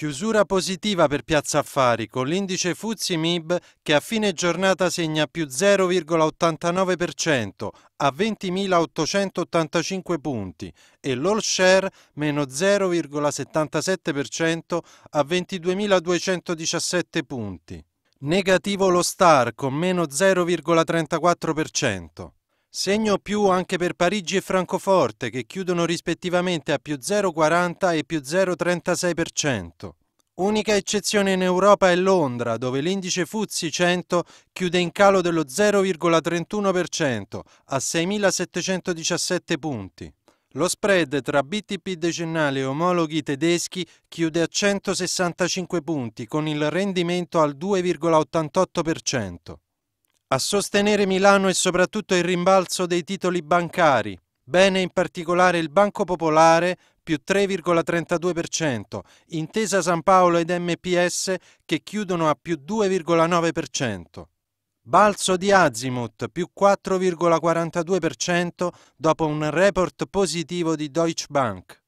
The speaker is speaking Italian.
Chiusura positiva per Piazza Affari con l'indice Fuzzi MIB che a fine giornata segna più 0,89% a 20.885 punti e l'all share meno 0,77% a 22.217 punti. Negativo lo star con meno 0,34%. Segno più anche per Parigi e Francoforte che chiudono rispettivamente a più 0,40 e più 0,36%. Unica eccezione in Europa è Londra, dove l'indice Fuzzi 100 chiude in calo dello 0,31% a 6.717 punti. Lo spread tra BTP decennale e omologhi tedeschi chiude a 165 punti con il rendimento al 2,88%. A sostenere Milano è soprattutto il rimbalzo dei titoli bancari, bene in particolare il Banco Popolare più 3,32%, Intesa San Paolo ed MPS che chiudono a più 2,9%. Balzo di Azimut più 4,42% dopo un report positivo di Deutsche Bank.